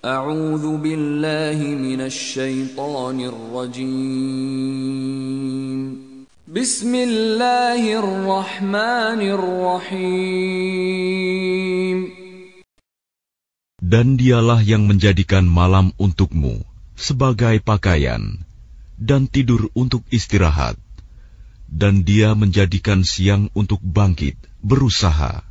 أعوذ بالله من الشيطان الرجيم بسم الله الرحمن الرحيم Dan dialah yang menjadikan malam untukmu sebagai pakaian dan tidur untuk istirahat dan dia menjadikan siang untuk bangkit berusaha